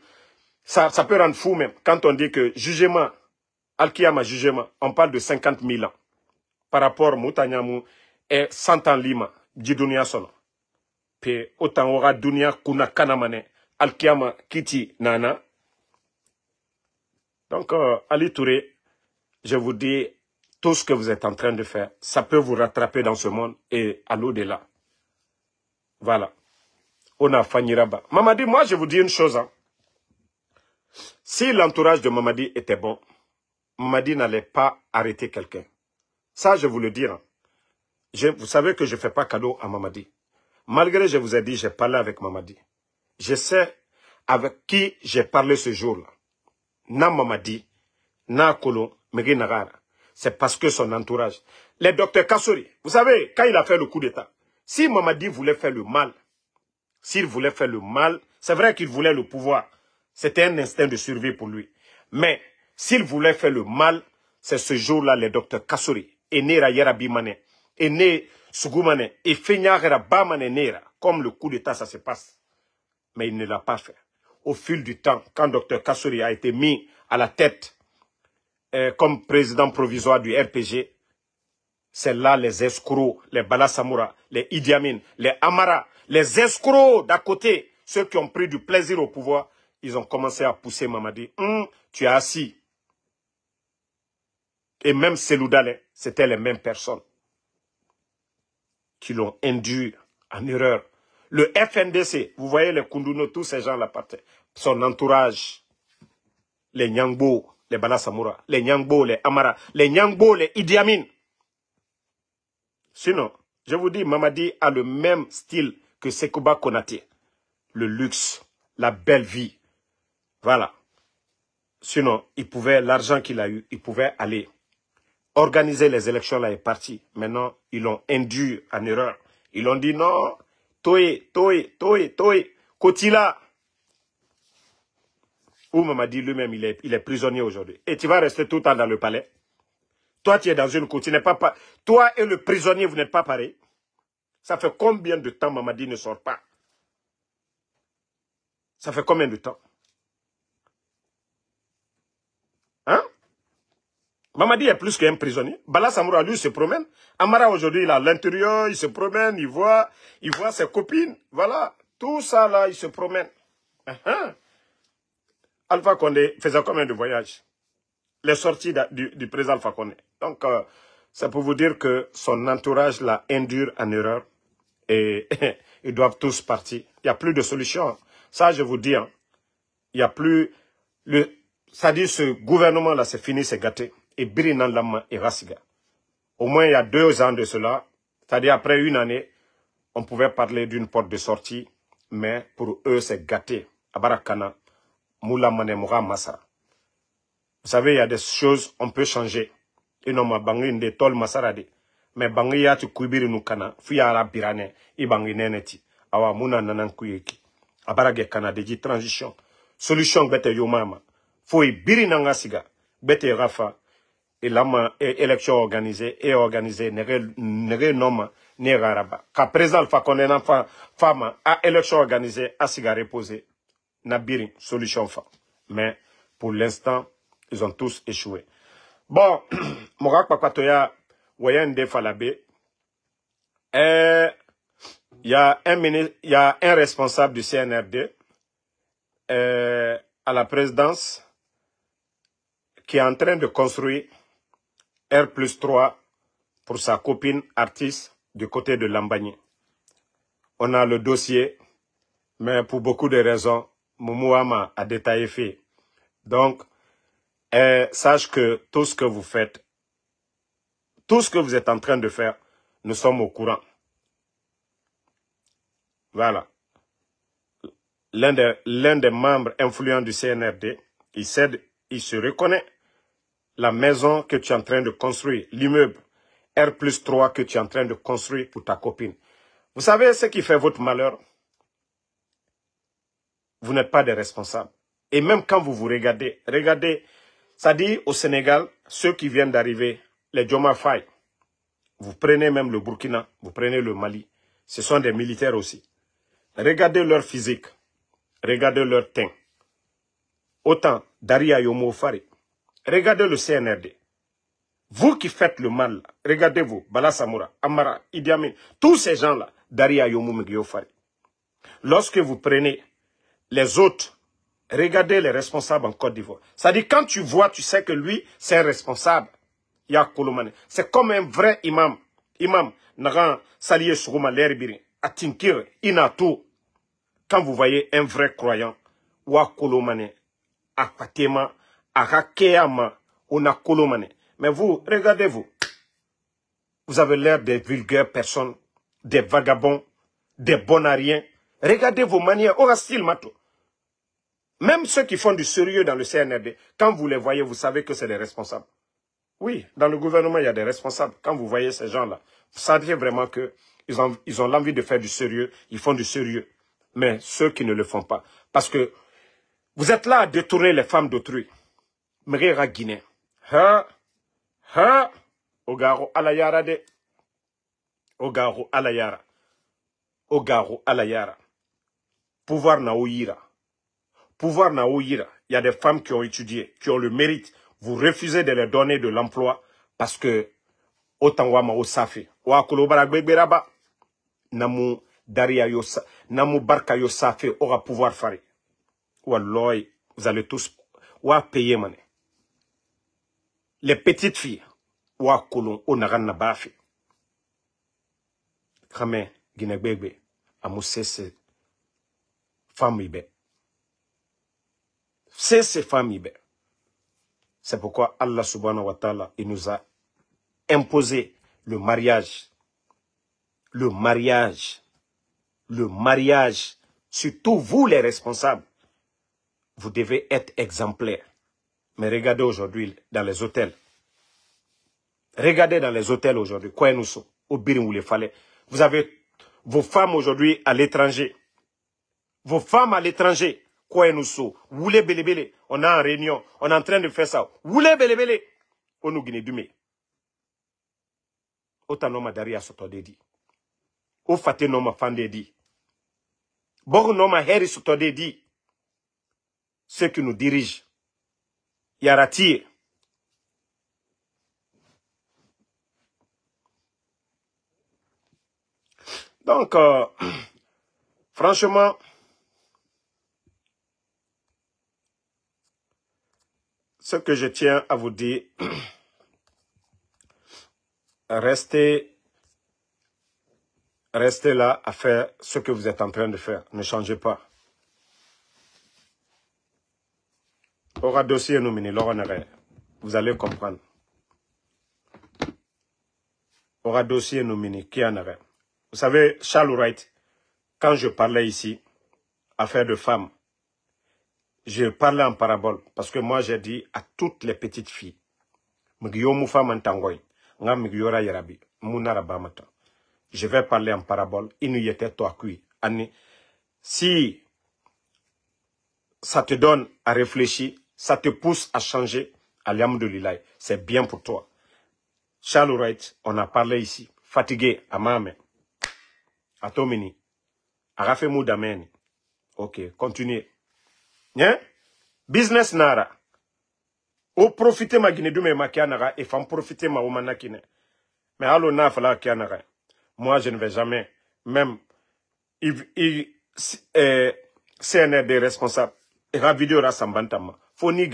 ça, ça peut rendre fou même quand on dit que jugement alkiama jugement on parle de 50 000 ans par rapport mutanyamu et eh, 100 ans lima di dunya solo pe autant aura dunya kuna kanamane alkiama kiti nana donc euh, ali touré je vous dis tout ce que vous êtes en train de faire, ça peut vous rattraper dans ce monde et à l'au-delà. Voilà. On a Faniraba. Mamadi, moi, je vous dis une chose. Hein. Si l'entourage de Mamadi était bon, Mamadi n'allait pas arrêter quelqu'un. Ça, je vous le dis. Hein. vous savez que je ne fais pas cadeau à Mamadi. Malgré, je vous ai dit, j'ai parlé avec Mamadi. Je sais avec qui j'ai parlé ce jour-là. Na Mamadi, na Kolo, Nagara c'est parce que son entourage. Les docteurs Kassouri, vous savez, quand il a fait le coup d'État, si Mamadi voulait faire le mal, s'il voulait faire le mal, c'est vrai qu'il voulait le pouvoir. C'était un instinct de survie pour lui. Mais s'il voulait faire le mal, c'est ce jour-là les docteurs Kassori, Ené Yarabi Bimane, Ené Sugumane, et Bamane Nera, comme le coup d'État, ça se passe. Mais il ne l'a pas fait. Au fil du temps, quand docteur Kassouri a été mis à la tête euh, comme président provisoire du RPG, c'est là les escrocs, les Balasamura, les Idi les Amara, les escrocs d'à côté, ceux qui ont pris du plaisir au pouvoir, ils ont commencé à pousser Mamadi. Hum, tu es assis. Et même Seloudalé, c'était les mêmes personnes qui l'ont induit en erreur. Le FNDC, vous voyez les Kunduno, tous ces gens-là, son entourage, les Nyangbo, les Bala Samoura, les Nyangbo, les Amara, les Nyangbo, les Idi Sinon, je vous dis, Mamadi a le même style que Sekouba Konate. Le luxe, la belle vie. Voilà. Sinon, il pouvait, l'argent qu'il a eu, il pouvait aller organiser les élections là et parti. Maintenant, ils l'ont induit en erreur. Ils l'ont dit non, toi, toi, toi, Toi, Kotila, où Mamadi lui-même, il est, prisonnier aujourd'hui. Et tu vas rester tout le temps dans le palais. Toi, tu es dans une cour. Tu n'es pas, Toi et le prisonnier, vous n'êtes pas pareil. Ça fait combien de temps Mamadi ne sort pas Ça fait combien de temps Hein Mamadi est plus qu'un prisonnier. Bala Samoura, lui, se promène. Amara, aujourd'hui, il est à l'intérieur, il se promène, il voit, il voit ses copines. Voilà, tout ça, là, il se promène. Hein? Alpha Condé faisait combien de voyages Les sorties du, président Alpha Condé. Donc, euh, c'est pour vous dire que son entourage l'a induit en erreur et ils doivent tous partir. Il n'y a plus de solution. Ça, je vous dis, hein. il n'y a plus... Le, ça dit, ce gouvernement-là, c'est fini, c'est gâté. Et Birinan Lama et Rasiga. Au moins, il y a deux ans de cela, c'est-à-dire après une année, on pouvait parler d'une porte de sortie, mais pour eux, c'est gâté. Abarakana, Moula Manemura Massa. Vous savez, il y a des choses on peut changer. Et non, ma nde tol masarade. Mais bangi ya tu kuibiri nukana. Fuya la birane. I bangi neneti. Awa muna nanan kuyeki. Abarage kana di transition. Solution bete yomama. Fou i biri nanga Bete rafa. Et lama élection organisée et organisée nere noma nere araba. Ka présent fa konenan fa fama a élection organisée asiga siga Nabiri, solution fa. Mais pour l'instant, ils ont tous échoué. Bon, il eh, y, a un y a un responsable du CNRD eh, à la présidence qui est en train de construire R 3 pour sa copine artiste du côté de Lambani. On a le dossier, mais pour beaucoup de raisons, Moumouama a détaillé fait. Donc, euh, sache que tout ce que vous faites, tout ce que vous êtes en train de faire, nous sommes au courant. Voilà. L'un des membres influents du CNRD, il, cède, il se reconnaît. La maison que tu es en train de construire, l'immeuble R plus 3 que tu es en train de construire pour ta copine. Vous savez ce qui fait votre malheur vous n'êtes pas des responsables. Et même quand vous vous regardez, regardez, ça dit au Sénégal, ceux qui viennent d'arriver, les Djoma vous prenez même le Burkina, vous prenez le Mali, ce sont des militaires aussi. Regardez leur physique, regardez leur teint. Autant Daria Yomou regardez le CNRD. Vous qui faites le mal, regardez-vous, Bala Samoura, Amara, Idi Amin, tous ces gens-là, Daria Yomo Lorsque vous prenez les autres. Regardez les responsables en Côte d'Ivoire. C'est-à-dire quand tu vois, tu sais que lui, c'est un responsable. C'est comme un vrai imam. Imam, Naran, Saliye voyez Lerbiri, Atinkir, Inato. Quand vous voyez un vrai croyant, Akatema, Arakeama, Mais vous, regardez-vous. Vous avez l'air de vulgaires personnes, des vagabonds, des bonariens. Regardez vos manières. Aura style, Mato. Même ceux qui font du sérieux dans le CNRD, quand vous les voyez, vous savez que c'est les responsables. Oui, dans le gouvernement, il y a des responsables. Quand vous voyez ces gens-là, vous savez vraiment qu'ils ont l'envie ils de faire du sérieux, ils font du sérieux. Mais ceux qui ne le font pas, parce que vous êtes là à détourner les femmes d'autrui. Mrera Guinée. Ha, ha, Ogaro Alayara de. Ogaro Alayara. Ogaro Alayara. Pouvoir naouira pouvoir na il y a des femmes qui ont étudié, qui ont le mérite. Vous refusez de leur donner de l'emploi parce que autant vous avez Wa kolobara namu daria namu barka aura pouvoir faire. vous allez tous payer mané. Les petites filles wa kolon onaran na bafi. Kame ginegbegbe femme c'est ces familles. Eh ben. C'est pourquoi Allah subhanahu wa ta'ala, il nous a imposé le mariage. Le mariage. Le mariage. Surtout vous les responsables. Vous devez être exemplaires. Mais regardez aujourd'hui dans les hôtels. Regardez dans les hôtels aujourd'hui. Quoi nous sommes Au où il fallait. Vous avez vos femmes aujourd'hui à l'étranger. Vos femmes à l'étranger kwenu so bele bele. on a en réunion on est en train de faire ça bele On nous guine dume otanoma daria sotodedi o fate noma fandedi nom noma heri sotodedi ceux qui nous dirigent yarati donc euh, franchement ce que je tiens à vous dire, restez, là à faire ce que vous êtes en train de faire. Ne changez pas. Aura dossier nominé, rien. Vous allez comprendre. Aura dossier nominé, qui en aurait. Vous savez, Charles Wright, quand je parlais ici, affaire de femmes, je parlais en parabole parce que moi j'ai dit à toutes les petites filles je vais parler en parabole si ça te donne à réfléchir ça te pousse à changer l'Ilay. c'est bien pour toi Charles Wright on a parlé ici fatigué à atomini arafe mudameni OK continuez business nara o profite ma gine dume ma kianaga Et e fam profite ma womanakine. manakine mais alo na fala moi je ne vais jamais même il, il eh, c'est responsable des responsables. video ra sambantama Foni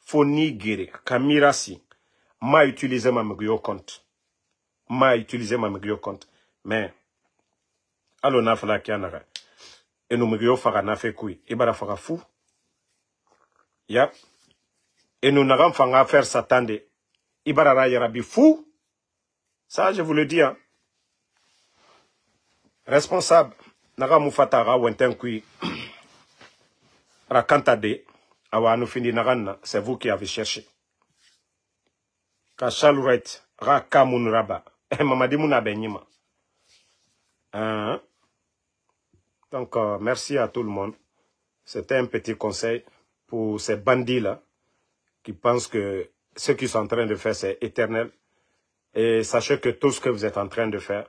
foni kamirasi ma utiliser ma mgyo compte ma utiliser ma mgyo compte mais alo na fala et nous, enumugiyo faga qui. pas e ibara faga fu ya enu fait fanga affaire satande ibara e ra yarabi fu ça je vous le dis hein. responsable naga kui ra kantade awa c'est vous qui avez cherché ra kamun raba mamadi muna Benima. Hein? Donc, euh, merci à tout le monde. C'était un petit conseil pour ces bandits-là qui pensent que ce qu'ils sont en train de faire, c'est éternel. Et sachez que tout ce que vous êtes en train de faire,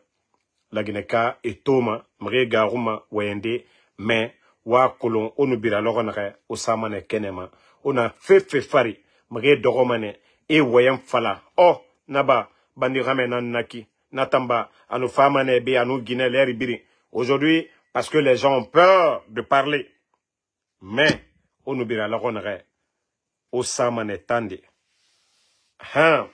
la Guinée-Ka et Toma, Mregaruma, Wende, mais wa kolon onubira logonare osamane kenema On fait fait fari mre dogomane et wayam fala Oh naba bandi ramenan naki natamba anu famane be anu guinée leri biri aujourd'hui parce que les gens ont peur de parler. Mais, on oubliera la gonère. Au est tande. Hein?